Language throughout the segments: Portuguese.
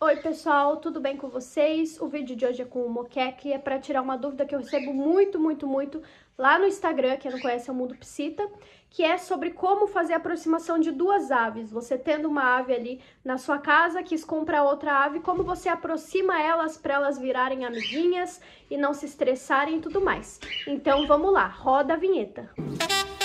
Oi pessoal, tudo bem com vocês? O vídeo de hoje é com o Moqueque, é para tirar uma dúvida que eu recebo muito, muito, muito lá no Instagram, que não conhece é o Mundo Psita, que é sobre como fazer a aproximação de duas aves. Você tendo uma ave ali na sua casa, quis comprar outra ave, como você aproxima elas para elas virarem amiguinhas e não se estressarem e tudo mais. Então vamos lá, roda a vinheta! Música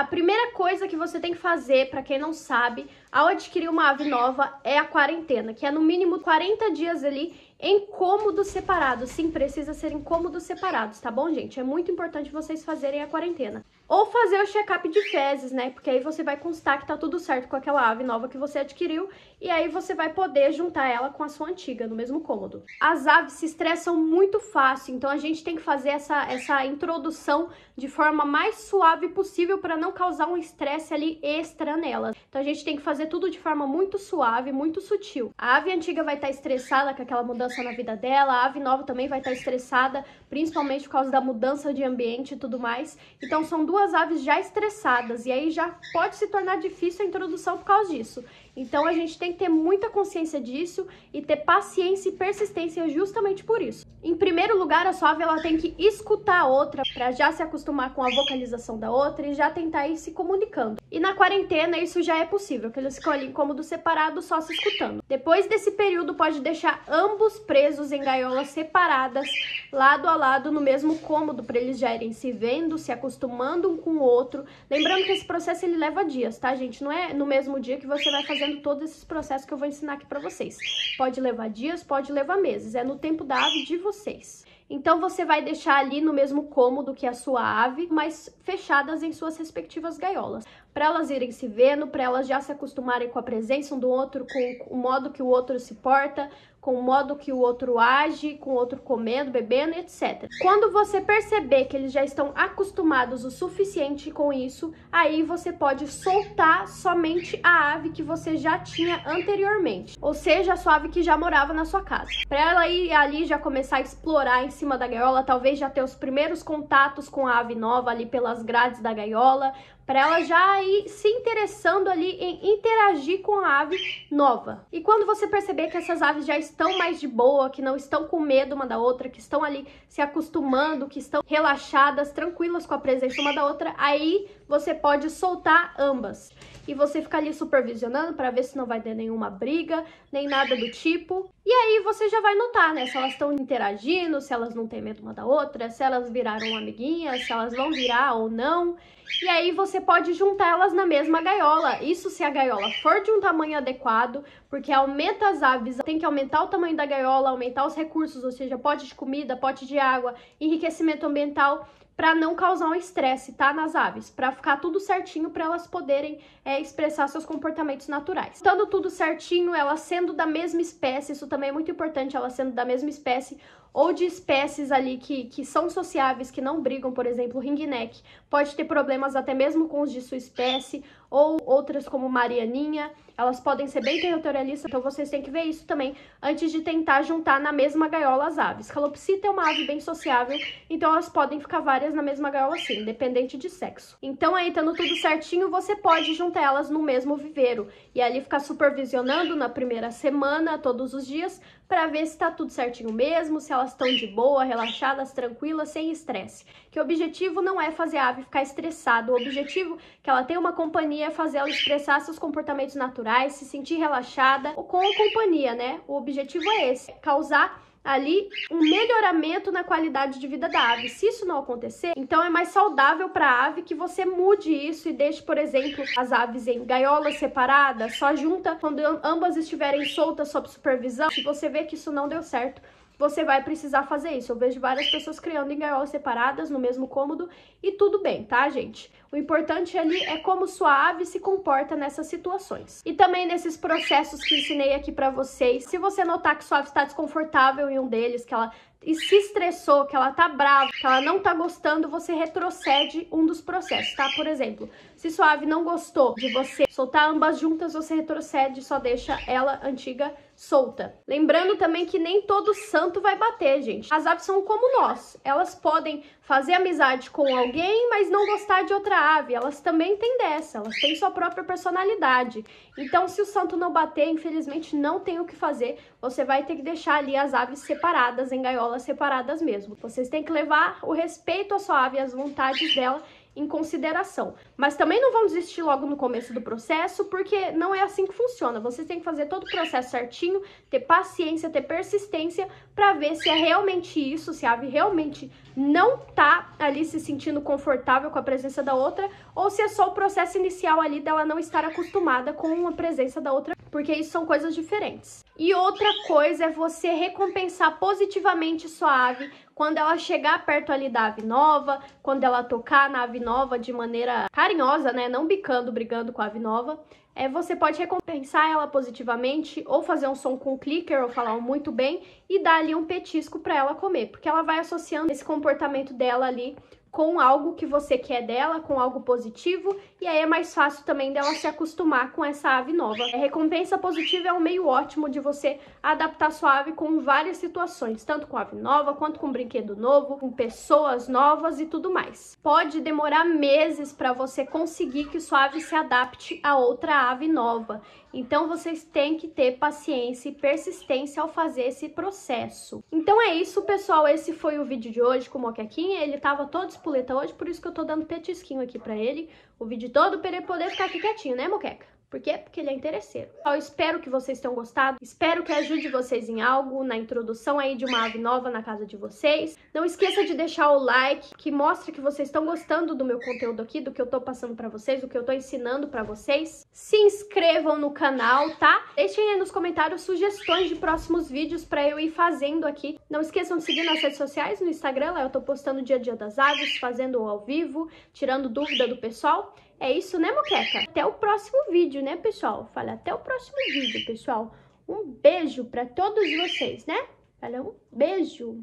A primeira coisa que você tem que fazer, para quem não sabe, ao adquirir uma ave nova é a quarentena, que é no mínimo 40 dias ali em cômodos separados. Sim, precisa ser em cômodos separados, tá bom, gente? É muito importante vocês fazerem a quarentena. Ou fazer o check-up de fezes, né? Porque aí você vai constar que tá tudo certo com aquela ave nova que você adquiriu e aí você vai poder juntar ela com a sua antiga no mesmo cômodo. As aves se estressam muito fácil, então a gente tem que fazer essa, essa introdução de forma mais suave possível para não causar um estresse ali extra nelas. Então a gente tem que fazer tudo de forma muito suave, muito sutil. A ave antiga vai estar tá estressada com aquela mudança mudança na vida dela, a ave nova também vai estar estressada, principalmente por causa da mudança de ambiente e tudo mais. Então são duas aves já estressadas e aí já pode se tornar difícil a introdução por causa disso. Então a gente tem que ter muita consciência disso e ter paciência e persistência justamente por isso. Em primeiro lugar, a sua ela tem que escutar a outra para já se acostumar com a vocalização da outra e já tentar ir se comunicando. E na quarentena isso já é possível, que eles ficam ali em cômodo separado só se escutando. Depois desse período pode deixar ambos presos em gaiolas separadas, lado a lado no mesmo cômodo para eles já irem se vendo, se acostumando um com o outro. Lembrando que esse processo ele leva dias, tá, gente? Não é no mesmo dia que você vai fazer fazendo todos esses processos que eu vou ensinar aqui para vocês. Pode levar dias, pode levar meses, é no tempo da ave de vocês. Então você vai deixar ali no mesmo cômodo que a sua ave, mas fechadas em suas respectivas gaiolas para elas irem se vendo, para elas já se acostumarem com a presença um do outro, com o modo que o outro se porta, com o modo que o outro age, com o outro comendo, bebendo, etc. Quando você perceber que eles já estão acostumados o suficiente com isso, aí você pode soltar somente a ave que você já tinha anteriormente, ou seja, a sua ave que já morava na sua casa. Para ela ir ali já começar a explorar em cima da gaiola, talvez já ter os primeiros contatos com a ave nova ali pelas grades da gaiola, para ela já aí se interessando ali em interagir com a ave nova. E quando você perceber que essas aves já estão mais de boa, que não estão com medo uma da outra, que estão ali se acostumando, que estão relaxadas, tranquilas com a presença uma da outra, aí você pode soltar ambas. E você fica ali supervisionando para ver se não vai ter nenhuma briga, nem nada do tipo. E aí você já vai notar, né? Se elas estão interagindo, se elas não têm medo uma da outra, se elas viraram amiguinhas, se elas vão virar ou não. E aí você pode juntá-las na mesma gaiola. Isso se a gaiola for de um tamanho adequado, porque aumenta as aves, tem que aumentar o tamanho da gaiola, aumentar os recursos, ou seja, pote de comida, pote de água, enriquecimento ambiental, para não causar um estresse, tá, nas aves, para ficar tudo certinho para elas poderem é, expressar seus comportamentos naturais. Estando tudo certinho, elas sendo da mesma espécie, isso também é muito importante, elas sendo da mesma espécie ou de espécies ali que, que são sociáveis, que não brigam, por exemplo, o ringneck, pode ter problemas até mesmo com os de sua espécie, ou outras como Marianinha, elas podem ser bem territorialistas, então vocês têm que ver isso também antes de tentar juntar na mesma gaiola as aves. Calopsita é uma ave bem sociável, então elas podem ficar várias na mesma gaiola assim, independente de sexo. Então aí, estando tudo certinho, você pode juntar elas no mesmo viveiro e ali ficar supervisionando na primeira semana, todos os dias, para ver se está tudo certinho mesmo, se elas estão de boa, relaxadas, tranquilas, sem estresse. Que o objetivo não é fazer a ave ficar estressada, o objetivo é que ela tenha uma companhia é fazer ela expressar seus comportamentos naturais, se sentir relaxada ou com a companhia, né? O objetivo é esse, é causar ali um melhoramento na qualidade de vida da ave. Se isso não acontecer, então é mais saudável para a ave que você mude isso e deixe, por exemplo, as aves em gaiolas separadas, só junta quando ambas estiverem soltas sob supervisão. Se você vê que isso não deu certo, você vai precisar fazer isso. Eu vejo várias pessoas criando em gaiolas separadas no mesmo cômodo e tudo bem, tá, gente? O importante ali é como sua ave se comporta nessas situações. E também nesses processos que ensinei aqui para vocês, se você notar que sua ave está desconfortável em um deles, que ela se estressou, que ela tá brava, que ela não tá gostando, você retrocede um dos processos, tá? Por exemplo, se sua ave não gostou de você soltar ambas juntas, você retrocede e só deixa ela antiga solta. Lembrando também que nem todo santo vai bater, gente. As aves são como nós. Elas podem fazer amizade com alguém, mas não gostar de outra ave. Elas também têm dessa, elas têm sua própria personalidade. Então, se o santo não bater, infelizmente não tem o que fazer. Você vai ter que deixar ali as aves separadas, em gaiolas separadas mesmo. Vocês têm que levar o respeito à sua ave às vontades dela em consideração. Mas também não vão desistir logo no começo do processo, porque não é assim que funciona. Vocês têm que fazer todo o processo certinho, ter paciência, ter persistência para ver se é realmente isso, se a ave realmente não tá ali se sentindo confortável com a presença da outra, ou se é só o processo inicial ali dela não estar acostumada com a presença da outra porque isso são coisas diferentes. E outra coisa é você recompensar positivamente sua ave quando ela chegar perto ali da ave nova, quando ela tocar na ave nova de maneira carinhosa, né, não bicando, brigando com a ave nova. É, você pode recompensar ela positivamente ou fazer um som com o clicker ou falar um muito bem e dar ali um petisco para ela comer, porque ela vai associando esse comportamento dela ali com algo que você quer dela, com algo positivo, e aí é mais fácil também dela se acostumar com essa ave nova. A recompensa positiva é um meio ótimo de você adaptar sua ave com várias situações, tanto com ave nova, quanto com brinquedo novo, com pessoas novas e tudo mais. Pode demorar meses para você conseguir que sua ave se adapte a outra ave nova. Então vocês têm que ter paciência e persistência ao fazer esse processo. Então é isso, pessoal, esse foi o vídeo de hoje com o Moquequinha, ele estava todo puleta hoje, por isso que eu tô dando petisquinho aqui pra ele. O vídeo todo pra ele poder ficar aqui quietinho, né, moqueca? Por quê? É porque ele é interesseiro. Eu espero que vocês tenham gostado, espero que ajude vocês em algo, na introdução aí de uma ave nova na casa de vocês. Não esqueça de deixar o like, que mostra que vocês estão gostando do meu conteúdo aqui, do que eu tô passando para vocês, do que eu tô ensinando para vocês. Se inscrevam no canal, tá? Deixem aí nos comentários sugestões de próximos vídeos para eu ir fazendo aqui. Não esqueçam de seguir nas redes sociais, no Instagram, lá eu tô postando o dia a dia das aves, fazendo ao vivo, tirando dúvida do pessoal. É isso, né, Moqueca? Até o próximo vídeo, né, pessoal? Fala até o próximo vídeo, pessoal. Um beijo para todos vocês, né? Fala um beijo.